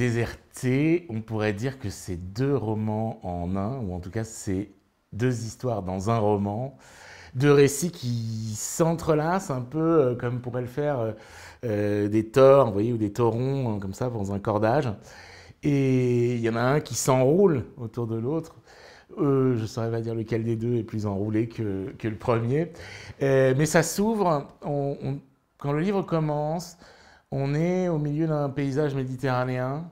Déserté, on pourrait dire que c'est deux romans en un, ou en tout cas c'est deux histoires dans un roman, deux récits qui s'entrelacent un peu euh, comme pourraient le faire euh, euh, des tors, vous voyez, ou des torons, hein, comme ça, dans un cordage. Et il y en a un qui s'enroule autour de l'autre. je ne saurais pas dire lequel des deux est plus enroulé que, le premier. mais ça s'ouvre, quand le livre commence, on est au milieu d'un paysage méditerranéen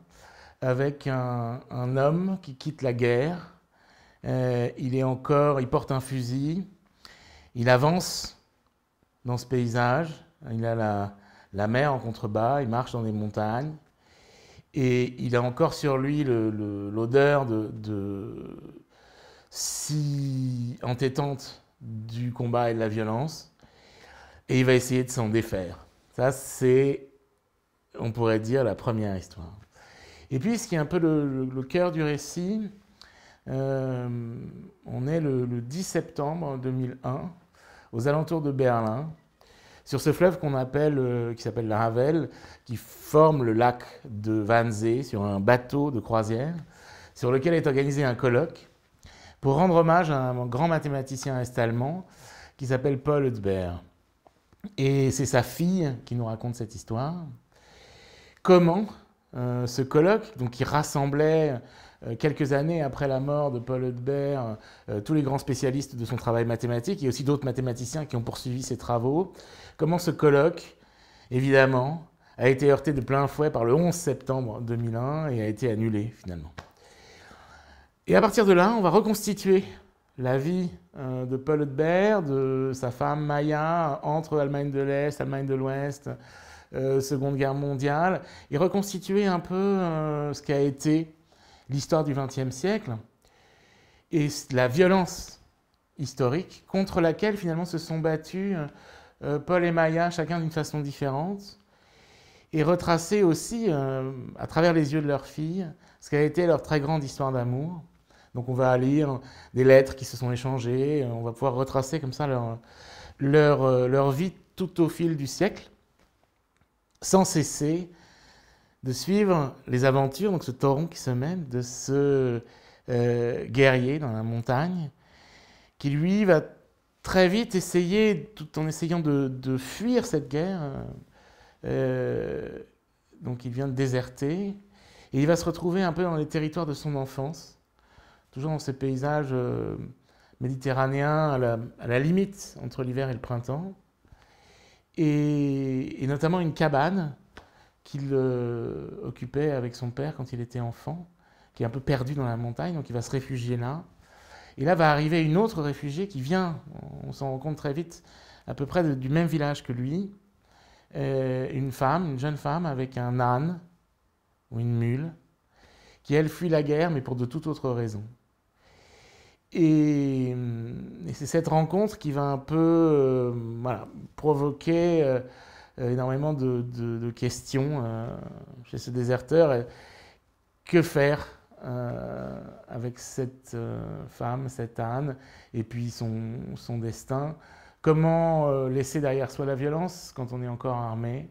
avec un, homme qui quitte la guerre. Euh, il est encore, il porte un fusil. Il avance dans ce paysage. Il a la, mer en contrebas. Il marche dans des montagnes. Et il a encore sur lui l'odeur de, de, si entêtante du combat et de la violence. Et il va essayer de s'en défaire. Ça, c'est on pourrait dire, la première histoire. Et puis, ce qui est un peu le, le, cœur du récit, euh, on est le, 10 septembre 2001, aux alentours de Berlin, sur ce fleuve qu'on appelle, euh, qui s'appelle la Ravel, qui forme le lac de Wannsee, sur un bateau de croisière, sur lequel est organisé un colloque pour rendre hommage à un grand mathématicien est-allemand qui s'appelle Paul Hütberg. Et c'est sa fille qui nous raconte cette histoire comment euh, ce colloque, donc qui rassemblait euh, quelques années après la mort de Paul Hudbert euh, tous les grands spécialistes de son travail mathématique et aussi d'autres mathématiciens qui ont poursuivi ses travaux, comment ce colloque, évidemment, a été heurté de plein fouet par le 11 septembre 2001 et a été annulé finalement. Et à partir de là, on va reconstituer la vie de Paul Hudbert, de sa femme Maya, entre Allemagne de l'Est, Allemagne de l'Ouest, euh, Seconde Guerre mondiale, et reconstituer un peu euh, ce qu'a été l'histoire du XXe siècle et la violence historique contre laquelle finalement se sont battus euh, Paul et Maya, chacun d'une façon différente, et retracer aussi à travers les yeux de leur fille ce qu'a été leur très grande histoire d'amour. Donc on va lire des lettres qui se sont échangées, on va pouvoir retracer comme ça leur, leur, leur vie tout au fil du siècle sans cesser de suivre les aventures, donc ce torrent qui se mène, de ce euh, guerrier dans la montagne, qui lui va très vite essayer, tout en essayant de, fuir cette guerre, euh, euh, donc il vient de déserter, et il va se retrouver un peu dans les territoires de son enfance, toujours dans ces paysages méditerranéens à la limite entre l'hiver et le printemps et, notamment une cabane qu'il euh, occupait avec son père quand il était enfant, qui est un peu perdu dans la montagne, donc il va se réfugier là. Et là va arriver une autre réfugiée qui vient, on s'en rend compte très vite, à peu près du même village que lui, euh, une femme, une jeune femme avec un âne ou une mule, qui elle fuit la guerre, mais pour de toutes autre raison. Et, c'est cette rencontre qui va un peu euh, provoquer euh, euh, énormément de, questions chez ce déserteur. que faire avec cette femme, cette âne, et puis son, destin Comment laisser derrière soi la violence quand on est encore armé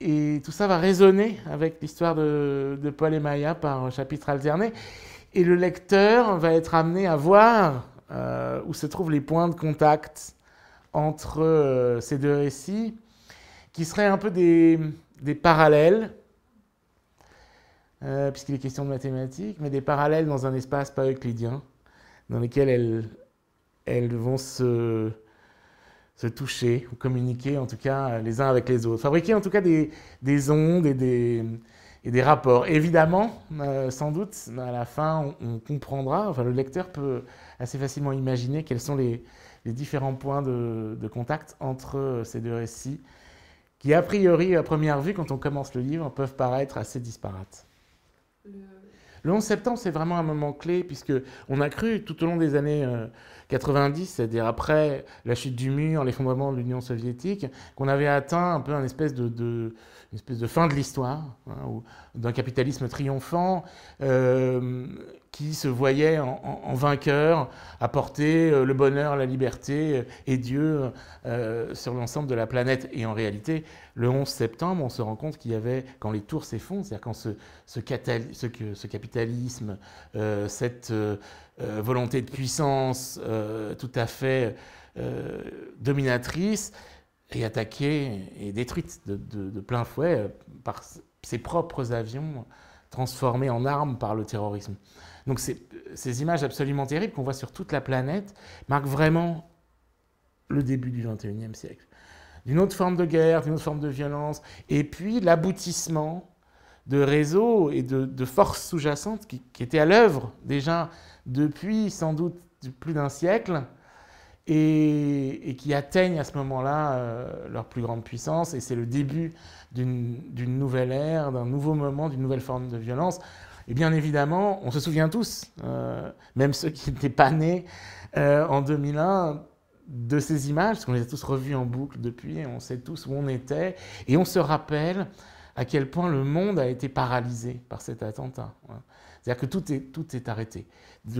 Et tout ça va résonner avec l'histoire de, de Paul et Maya par chapitre alterné et le lecteur va être amené à voir euh, où se trouvent les points de contact entre euh, ces deux récits, qui seraient un peu des, parallèles, euh, puisqu'il est question de mathématiques, mais des parallèles dans un espace pas euclidien, dans lesquels elles, elles vont se, toucher, ou communiquer en tout cas les uns avec les autres, fabriquer en tout cas des, des ondes et des, et des rapports. Évidemment, euh, sans doute, à la fin, on, comprendra, enfin, le lecteur peut assez facilement imaginer quels sont les, différents points de, contact entre euh, ces deux récits, qui a priori, à première vue, quand on commence le livre, peuvent paraître assez disparates. Le, le 11 septembre, c'est vraiment un moment clé, puisque on a cru tout au long des années 90, euh, c'est-à-dire après la chute du mur, l'effondrement de l'Union soviétique, qu'on avait atteint un peu une espèce de, espèce de fin de l'histoire, hein, d'un capitalisme triomphant euh, qui se voyait en, vainqueur, apporter euh, le bonheur, la liberté et Dieu sur l'ensemble de la planète. Et en réalité, le 11 septembre, on se rend compte qu'il y avait, quand les tours s'effondrent, c'est-à-dire quand ce, ce, ce capitalisme capitalisme, euh, cette euh, euh, volonté de puissance tout à fait dominatrice est attaquée et détruite de, de, plein fouet par ses propres avions transformés en armes par le terrorisme. Donc ces images absolument terribles qu'on voit sur toute la planète marquent vraiment le début du XXIe siècle. D'une autre forme de guerre, d'une autre forme de violence, et puis l'aboutissement de réseaux et de, forces sous-jacentes qui, étaient à l'œuvre déjà depuis sans doute plus d'un siècle et, qui atteignent à ce moment-là euh, leur plus grande puissance. Et c'est le début d'une nouvelle ère, d'un nouveau moment, d'une nouvelle forme de violence. Et bien évidemment, on se souvient tous, euh, même ceux qui n'étaient pas nés euh, en 2001, de ces images, parce qu'on les a tous revues en boucle depuis, on sait tous où on était, et on se rappelle à quel point le monde a été paralysé par cet attentat. Hein. C'est-à-dire que tout est, tout est arrêté.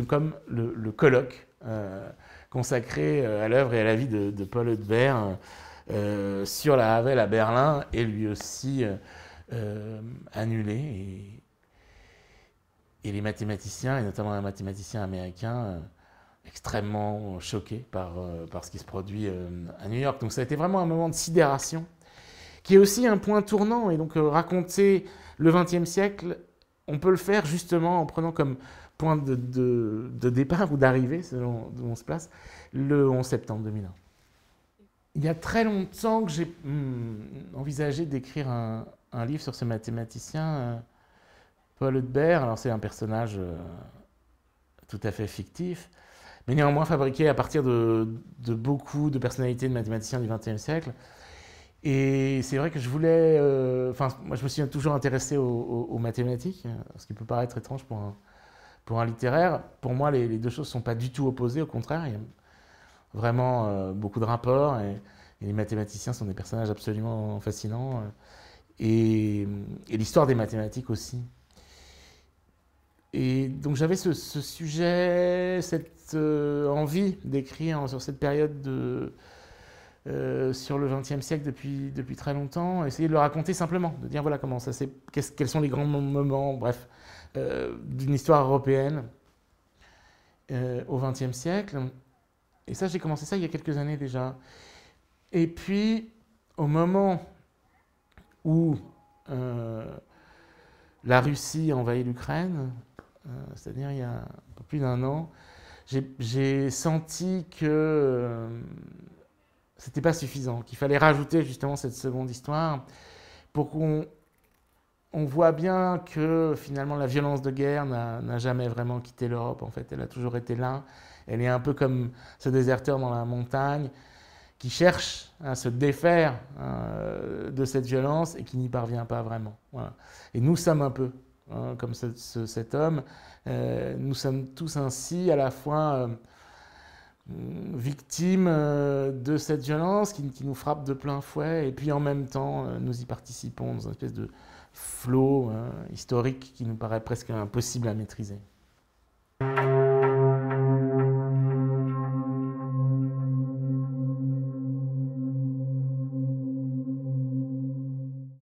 Comme le, colloque euh, consacré euh, à l'œuvre et à la vie de, Paul Hudbert euh, sur la Havel à Berlin est lui aussi annulé. Et, et, les mathématiciens, et notamment un mathématicien américain, extrêmement choqué par, par ce qui se produit à New York. Donc ça a été vraiment un moment de sidération qui est aussi un point tournant. Et donc euh, raconter le XXe siècle, on peut le faire justement en prenant comme point de, départ ou d'arrivée, selon où on se place, le 11 septembre 2001. Il y a très longtemps que j'ai hmm, envisagé d'écrire un, livre sur ce mathématicien, euh, Paul Hudbert. Alors c'est un personnage euh, tout à fait fictif, mais néanmoins fabriqué à partir de, de beaucoup de personnalités de mathématiciens du XXe siècle. Et c'est vrai que je voulais. Euh, enfin, moi, je me suis toujours intéressé aux, mathématiques, ce qui peut paraître étrange pour un, pour un littéraire. Pour moi, les, deux choses ne sont pas du tout opposées, au contraire. Il y a vraiment euh, beaucoup de rapports. Et, les mathématiciens sont des personnages absolument fascinants. Euh, et, l'histoire des mathématiques aussi. Et donc j'avais ce, sujet, cette envie d'écrire sur cette période de, euh, sur le XXe siècle depuis, depuis très longtemps, essayer de le raconter simplement, de dire voilà comment ça s'est, quels sont les grands moments, bref, euh, d'une histoire européenne euh, au XXe siècle. Et ça, j'ai commencé ça il y a quelques années déjà. Et puis, au moment où euh, la Russie envahit l'Ukraine, c'est-à-dire il y a plus d'un an, j'ai senti que c'était pas suffisant, qu'il fallait rajouter justement cette seconde histoire pour qu'on on voit bien que finalement la violence de guerre n'a jamais vraiment quitté l'Europe en fait, elle a toujours été là, elle est un peu comme ce déserteur dans la montagne qui cherche à se défaire euh, de cette violence et qui n'y parvient pas vraiment. Et nous sommes un peu hein, comme cet homme, euh, nous sommes tous ainsi à la fois... Euh, euh, victimes euh, de cette violence qui, nous frappe de plein fouet, et puis en même temps, euh, nous y participons dans une espèce de flot historique qui nous paraît presque impossible à maîtriser.